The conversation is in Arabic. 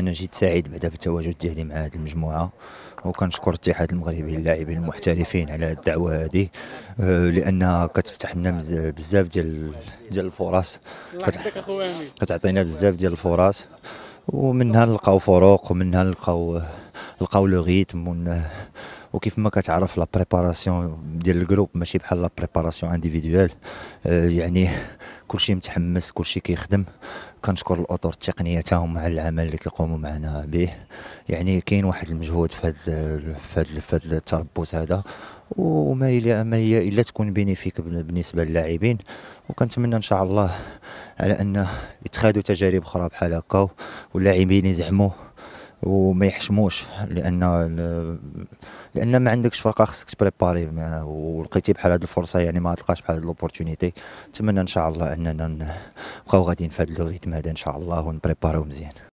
انا جيت سعيد بعدا بالتواجد ديالي مع هذه المجموعه وكنشكر الاتحاد المغربي للاعبين المحترفين على الدعوه هذه آه، لانها كتفتح لنا بزاف ديال ديال الفرص كتعطينا بزاف ديال الفرص ومنها نلقاو فروق ومنها نلقاو نلقاو لو ريتم وكيف ما كتعرف لا بريباراسيون ديال الجروب ماشي بحال لا بريباراسيون انديفيدوال آه، يعني كلشي متحمس كلشي كيخدم كنشكر الاطر التقنيه تاعهم على العمل اللي كيقوموا معنا به يعني كاين واحد المجهود في هذا في هذا التربص هذا وما هي ما هي الا تكون بينيفيك بالنسبه للاعبين وكنتمنى ان شاء الله على ان يتخادوا تجارب اخرى بحال هكا واللاعبين يزعموا وما يحشموش لان لان ما عندكش فرقه خصك تبريباري ولقيتي بحال هذه الفرصه يعني ما تلقاش بحال هذه الاوبورتونيتي نتمنى ان شاء الله اننا نبقاو غاديين في هذا الريتم هذا ان شاء الله ونبريباريو مزيان